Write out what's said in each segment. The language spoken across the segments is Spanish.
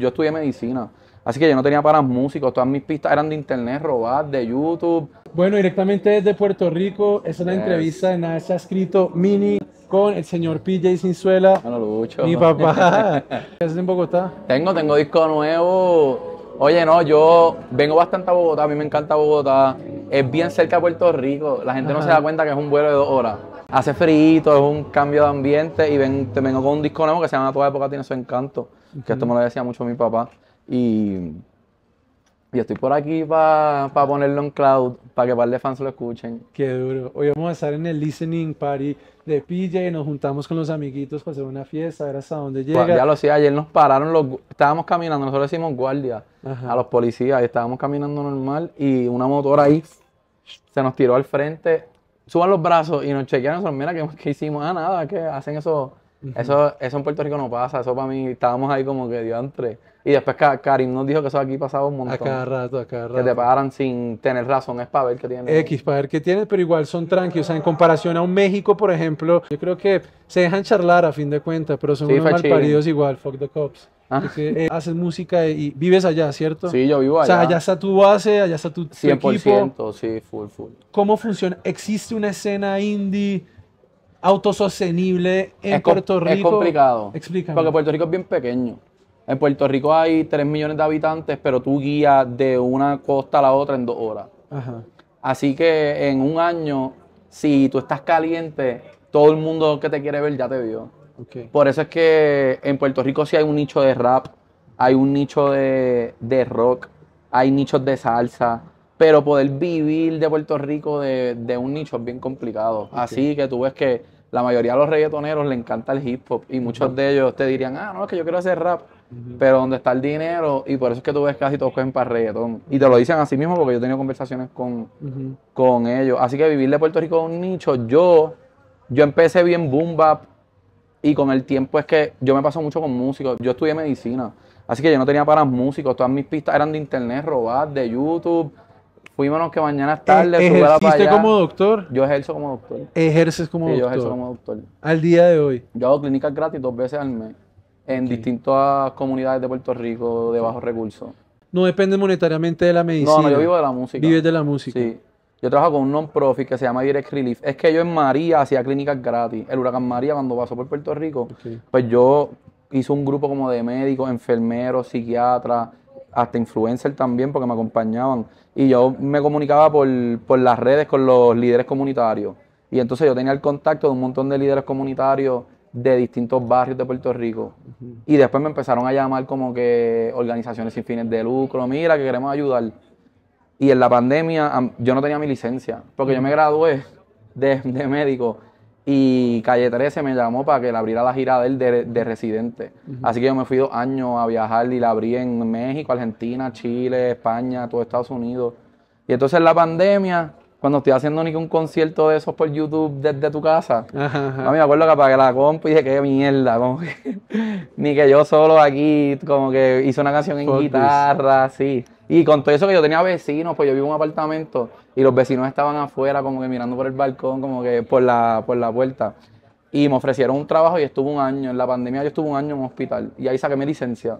Yo estudié medicina, así que yo no tenía para músicos, todas mis pistas eran de internet, robadas, de YouTube. Bueno, directamente desde Puerto Rico, esa es la entrevista de ha escrito Mini con el señor PJ Sinzuela. Lucho. Mi papá. ¿Qué haces en Bogotá? Tengo, tengo disco nuevo. Oye, no, yo vengo bastante a Bogotá, a mí me encanta Bogotá. Es bien cerca de Puerto Rico, la gente no se da cuenta que es un vuelo de dos horas. Hace frío, es un cambio de ambiente y ven, te vengo con un disco nuevo que se llama Toda Época Tiene Su Encanto que esto me lo decía mucho mi papá. Y, y estoy por aquí para ponerlo en cloud, para que par de fans lo escuchen. Qué duro. Hoy vamos a estar en el listening party de PJ, nos juntamos con los amiguitos para hacer una fiesta, a ver hasta dónde pues, llega. ya lo sé, ayer nos pararon, los, estábamos caminando, nosotros decimos guardia a los policías, estábamos caminando normal y una motora ahí se nos tiró al frente, suban los brazos y nos chequearon, mira, ¿qué, qué hicimos? Ah, nada, que hacen eso eso, eso en Puerto Rico no pasa, eso para mí estábamos ahí como que dio entre Y después Karim nos dijo que eso aquí pasaba un montón. A cada rato, a cada rato. Que te paran sin tener razón, es para ver qué tienes. X, para ver qué tienes, pero igual son tranquilos. O sea, en comparación a un México, por ejemplo, yo creo que se dejan charlar a fin de cuentas, pero son sí, unos malparidos igual, fuck the cops. Ah. Eh, haces música y vives allá, ¿cierto? Sí, yo vivo allá. O sea, allá está tu base, allá está tu, 100%, sí, full, full. ¿Cómo funciona? ¿Existe una escena indie? autosostenible en Puerto Rico? Es complicado. Explícame. Porque Puerto Rico es bien pequeño. En Puerto Rico hay 3 millones de habitantes, pero tú guías de una costa a la otra en dos horas. Así que en un año, si tú estás caliente, todo el mundo que te quiere ver ya te vio. Por eso es que en Puerto Rico sí hay un nicho de rap, hay un nicho de, de rock, hay nichos de salsa, pero poder vivir de Puerto Rico de, un nicho es bien complicado. Así que tú ves que la mayoría de los reggaetoneros le encanta el hip hop y muchos de ellos te dirían, ah, no, es que yo quiero hacer rap, pero donde está el dinero y por eso es que tú ves casi todos cogen para reggaetón. Y te lo dicen así mismo porque yo he tenido conversaciones con, con ellos. Así que vivir de Puerto Rico de un nicho, yo, yo empecé bien boom bap y con el tiempo es que yo me paso mucho con músicos. Yo estudié medicina, así que yo no tenía para músicos, todas mis pistas eran de internet robadas, de YouTube Fuimos que mañana es eh, tarde, ¿Ejerciste para allá. como doctor? Yo ejerzo como doctor. ¿Ejerces como doctor? yo ejerzo como doctor. ¿Al día de hoy? Yo hago clínicas gratis dos veces al mes en distintas comunidades de Puerto Rico de bajos recursos. No depende monetariamente de la medicina. No, yo vivo de la música. Vives de la música. Sí. Yo trabajo con un non-profit que se llama Direct Relief. Es que yo en María hacía clínicas gratis. El huracán María, cuando pasó por Puerto Rico, pues yo hice un grupo como de médicos, enfermeros, psiquiatras, hasta influencer también porque me acompañaban. Y yo me comunicaba por, las redes con los líderes comunitarios. Y entonces yo tenía el contacto de un montón de líderes comunitarios de distintos barrios de Puerto Rico. Y después me empezaron a llamar como que organizaciones sin fines de lucro, mira que queremos ayudar. Y en la pandemia yo no tenía mi licencia, porque yo me gradué de, de médico y Calle 13 me llamó para que le abriera la gira de de, residente. Así que yo me fui dos años a viajar y la abrí en México, Argentina, Chile, España, todo Estados Unidos. Y entonces la pandemia, cuando estoy haciendo ni que un concierto de esos por YouTube desde tu casa, a mí me acuerdo que apagué la compu y dije, qué mierda, como que, ni que yo solo aquí, como que hice una canción en guitarra, así. Y con todo eso que yo tenía vecinos, pues yo vivo en un apartamento y los vecinos estaban afuera como que mirando por el balcón, como que por la, por la puerta. Y me ofrecieron un trabajo y estuve un año. En la pandemia yo estuve un año en un hospital y ahí saqué mi licencia.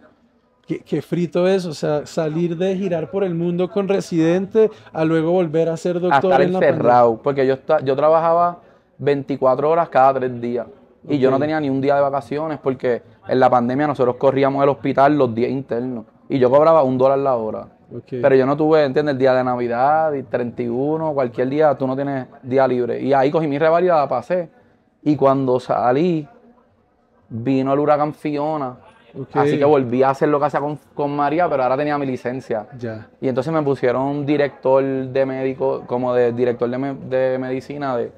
Qué, frito es, o sea, salir de girar por el mundo con residente a luego volver a ser doctor. en la porque yo, está, yo trabajaba 24 horas cada tres días y yo no tenía ni un día de vacaciones porque en la pandemia nosotros corríamos el hospital los días internos y yo cobraba un dólar la hora. Pero yo no tuve, ¿entiendes? El día de Navidad, 31, cualquier día, tú no tienes día libre. Y ahí cogí mi revalida, pasé. Y cuando salí, vino el huracán Fiona. Así que volví a hacer lo que hacía con, María, pero ahora tenía mi licencia. ya Y entonces me pusieron director de médico, como de director de, medicina de,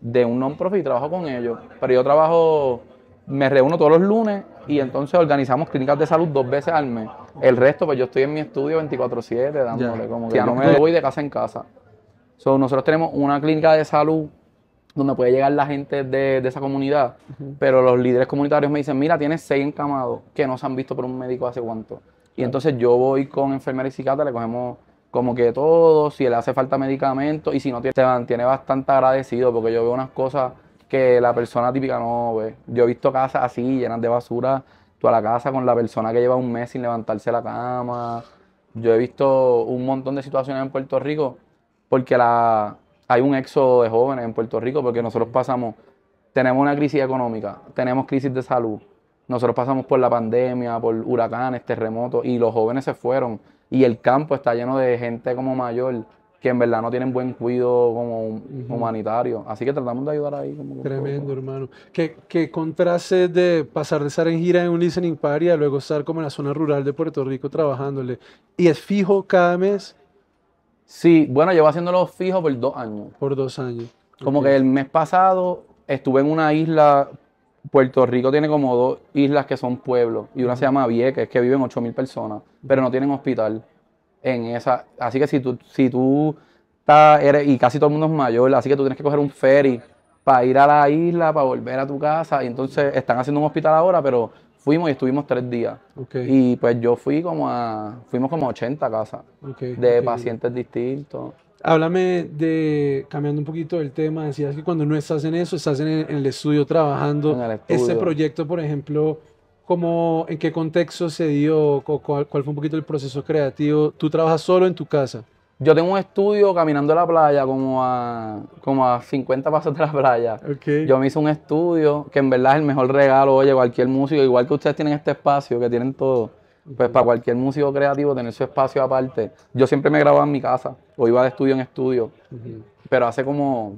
de un non-profit, trabajo con ellos. Pero yo trabajo me reúno todos los lunes y entonces organizamos clínicas de salud dos veces al mes. El resto, pues yo estoy en mi estudio 24-7 dándole, como que ya no me voy de casa en casa. So, nosotros tenemos una clínica de salud donde puede llegar la gente de, esa comunidad, pero los líderes comunitarios me dicen, mira, tienes seis encamados que no se han visto por un médico hace cuánto. Y entonces yo voy con enfermera y psiquiatra, le cogemos como que todo, si le hace falta medicamento y si no tiene, se mantiene bastante agradecido porque yo veo unas cosas que la persona típica no ve. Yo he visto casas así, llenas de basura, toda la casa con la persona que lleva un mes sin levantarse la cama. Yo he visto un montón de situaciones en Puerto Rico porque la, hay un éxodo de jóvenes en Puerto Rico porque nosotros pasamos, tenemos una crisis económica, tenemos crisis de salud, nosotros pasamos por la pandemia, por huracanes, terremotos y los jóvenes se fueron y el campo está lleno de gente como mayor que en verdad no tienen buen cuidado como humanitario. Así que tratamos de ayudar ahí. Como Tremendo, hermano. ¿Qué, contraste de pasar de estar en gira en un listening party a luego estar como en la zona rural de Puerto Rico trabajándole. ¿Y es fijo cada mes? Sí, bueno, llevo haciéndolo fijo por dos años. Por dos años. Como que el mes pasado estuve en una isla Puerto Rico tiene como dos islas que son pueblos y una se llama Vieques, que viven 8.000 personas, pero no tienen hospital en esa. Así que si tú, si tú estás, eres, y casi todo el mundo es mayor, así que tú tienes que coger un ferry para ir a la isla, para volver a tu casa. Y entonces están haciendo un hospital ahora, pero fuimos y estuvimos tres días. Y pues yo fui como a, fuimos como 80 casas de pacientes distintos. Háblame de, cambiando un poquito el tema, decías que cuando no estás en eso, estás en el, estudio trabajando. ese proyecto, por ejemplo, en qué contexto se dio, cuál, fue un poquito el proceso creativo. ¿Tú trabajas solo en tu casa? yo tengo un estudio caminando a la playa, como a, como a 50 pasos de la playa. Yo me hice un estudio, que en verdad es el mejor regalo, oye, cualquier músico, igual que ustedes tienen este espacio, que tienen todo, pues para cualquier músico creativo tener su espacio aparte. Yo siempre me grababa en mi casa, o iba de estudio en estudio, pero hace como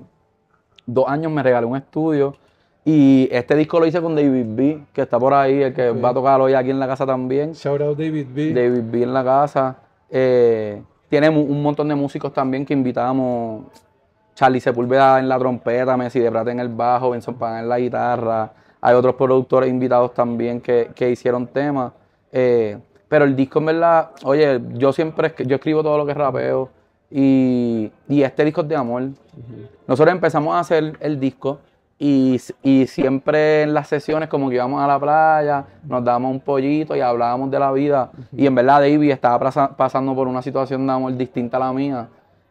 dos años me regalé un estudio y este disco lo hice con David B, que está por ahí, el que va a tocar hoy aquí en la casa también. Shout out David B. David B en la casa. Eh, tiene un montón de músicos también que invitamos. Charlie Sepúlveda en la trompeta, Messi de Prata en el bajo, Benson Pan en la guitarra. Hay otros productores invitados también que, hicieron temas. Eh, pero el disco en verdad, oye, yo siempre yo escribo todo lo que rapeo. Y, este disco es de amor. Nosotros empezamos a hacer el disco y, siempre en las sesiones como que íbamos a la playa, nos dábamos un pollito y hablábamos de la vida. Y en verdad David estaba pasando por una situación de amor distinta a la mía.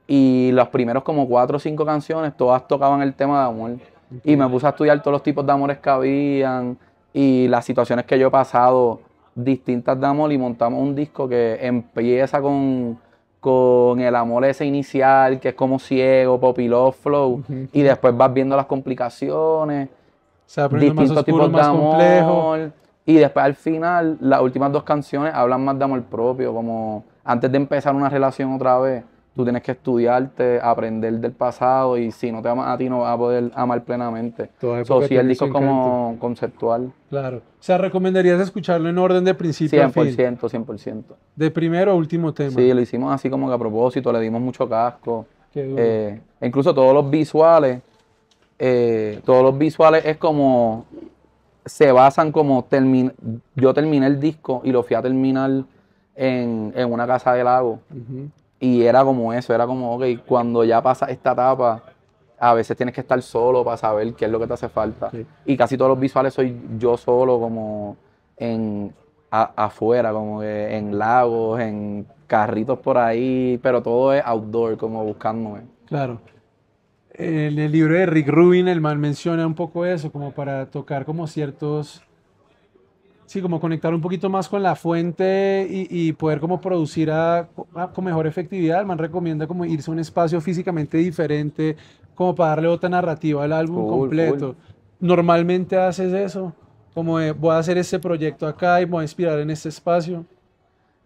Y los primeros como cuatro o cinco canciones todas tocaban el tema de amor. Y me puse a estudiar todos los tipos de amores que habían y las situaciones que yo he pasado distintas de amor y montamos un disco que empieza con con el amor ese inicial, que es como ciego, pop flow, y después vas viendo las complicaciones, distintos tipos amor, y después al final, las últimas dos canciones hablan más de amor propio, como antes de empezar una relación otra vez, tú tienes que estudiarte, aprender del pasado y si no te amas a ti no vas a poder amar plenamente. todo so, si el disco como conceptual. Claro. O sea, ¿recomendarías escucharlo en orden de principio 100%, a fin? 100%. ¿De primero a último tema? Sí, lo hicimos así como que a propósito, le dimos mucho casco. Eh, incluso todos los visuales, eh, todos los visuales es como, se basan como, yo terminé el disco y lo fui a terminar en, una casa del lago. Y era como eso, era como, ok, cuando ya pasa esta etapa, a veces tienes que estar solo para saber qué es lo que te hace falta. Y casi todos los visuales soy yo solo, como en afuera, como en lagos, en carritos por ahí, pero todo es outdoor, como buscándome. Claro. En el libro de Rick Rubin, el mal menciona un poco eso, como para tocar como ciertos Sí, como conectar un poquito más con la fuente y, poder como producir con mejor efectividad. El man recomienda como irse a un espacio físicamente diferente, como para darle otra narrativa al álbum completo. Normalmente haces eso, como voy a hacer este proyecto acá y voy a inspirar en este espacio.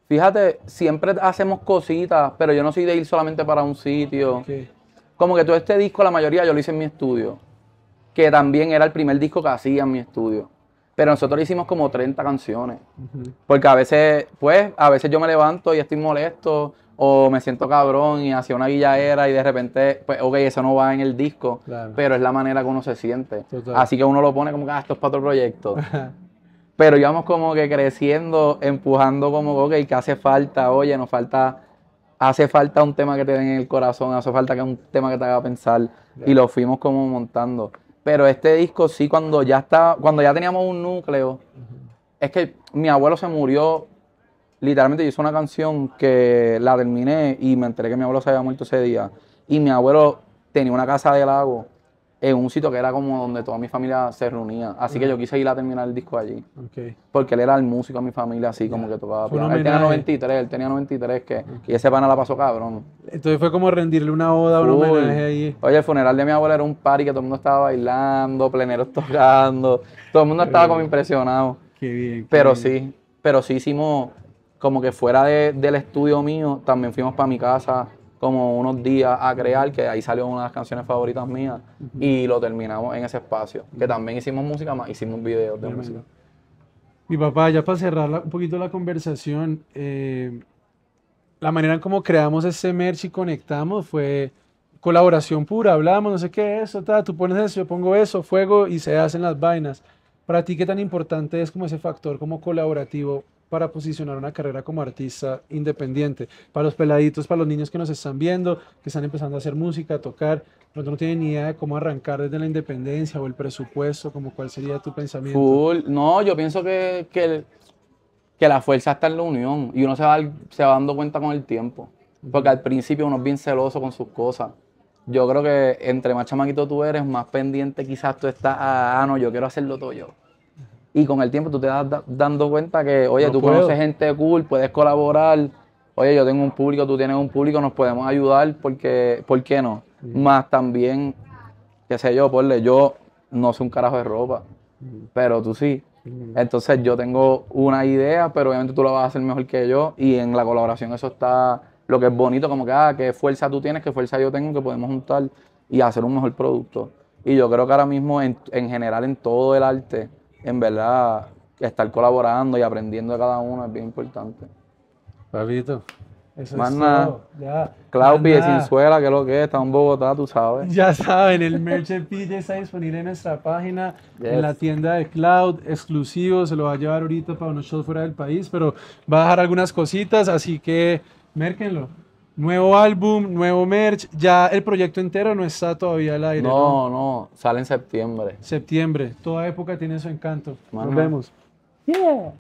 Fíjate, siempre hacemos cositas, pero yo no soy de ir solamente para un sitio. Como que todo este disco, la mayoría yo lo hice en mi estudio, que también era el primer disco que hacía en mi estudio. Pero nosotros le hicimos como 30 canciones. Porque a veces, pues, a veces yo me levanto y estoy molesto o me siento cabrón y hacía una guilladera y de repente, pues, ok, eso no va en el disco, pero es la manera que uno se siente. Así que uno lo pone como que, ah, esto es para otro proyecto. pero íbamos como que creciendo, empujando como, ok, que hace falta? Oye, nos falta, hace falta un tema que te den en el corazón, hace falta que un tema que te haga pensar. Y lo fuimos como montando. Pero este disco sí, cuando ya está, cuando ya teníamos un núcleo, es que mi abuelo se murió. Literalmente yo hice una canción que la terminé y me enteré que mi abuelo se había muerto ese día. Y mi abuelo tenía una casa de lago en un sitio que era como donde toda mi familia se reunía. Así que yo quise ir a terminar el disco allí. Porque él era el músico de mi familia, así como que tocaba. Él tenía 93, él tenía 93, que, y ese pana la pasó cabrón. Entonces fue como rendirle una oda, un homenaje allí. Oye, el funeral de mi abuela era un party que todo el mundo estaba bailando, pleneros tocando, todo el mundo estaba como impresionado. Qué bien. pero sí, pero sí hicimos, como que fuera del estudio mío, también fuimos para mi casa como unos días a crear, que ahí salió una de las canciones favoritas mías, y lo terminamos en ese espacio, que también hicimos música, más hicimos videos de música. Mi papá, ya para cerrar un poquito la conversación, eh, la manera en cómo creamos ese merch y conectamos fue colaboración pura, hablamos, no sé qué eso tú pones eso, yo pongo eso, fuego y se hacen las vainas. Para ti, ¿qué tan importante es como ese factor como colaborativo para posicionar una carrera como artista independiente. Para los peladitos, para los niños que nos están viendo, que están empezando a hacer música, a tocar, pronto no tienen ni idea de cómo arrancar desde la independencia o el presupuesto, como cuál sería tu pensamiento. No, yo pienso que, que, la fuerza está en la unión y uno se va, se va dando cuenta con el tiempo. Porque al principio uno es bien celoso con sus cosas. Yo creo que entre más chamaquito tú eres, más pendiente quizás tú estás a, ah, no, yo quiero hacerlo todo yo y con el tiempo tú te das dando cuenta que, oye, tú conoces gente cool, puedes colaborar. Oye, yo tengo un público, tú tienes un público, nos podemos ayudar, porque, ¿por qué no? Mm. Más también, qué sé yo, porle, yo no soy un carajo de ropa, mm. pero tú sí. Mm. Entonces yo tengo una idea, pero obviamente tú la vas a hacer mejor que yo y en la colaboración eso está lo que es bonito, como que, ah, qué fuerza tú tienes, qué fuerza yo tengo, que podemos juntar y hacer un mejor producto. Y yo creo que ahora mismo en general en todo el arte, en verdad estar colaborando y aprendiendo de cada uno es bien importante. Papito. Eso es nada. Cloud y de suela, que es lo que es, está en Bogotá, tú sabes. Ya saben, el merch de está disponible en nuestra página, en la tienda de Cloud, exclusivo, se lo va a llevar ahorita para unos shows fuera del país, pero va a dejar algunas cositas, así que mérquenlo. Nuevo álbum, nuevo merch, ya el proyecto entero no está todavía al aire. No, no, sale en septiembre. Septiembre, toda época tiene su encanto. Nos vemos. Yeah.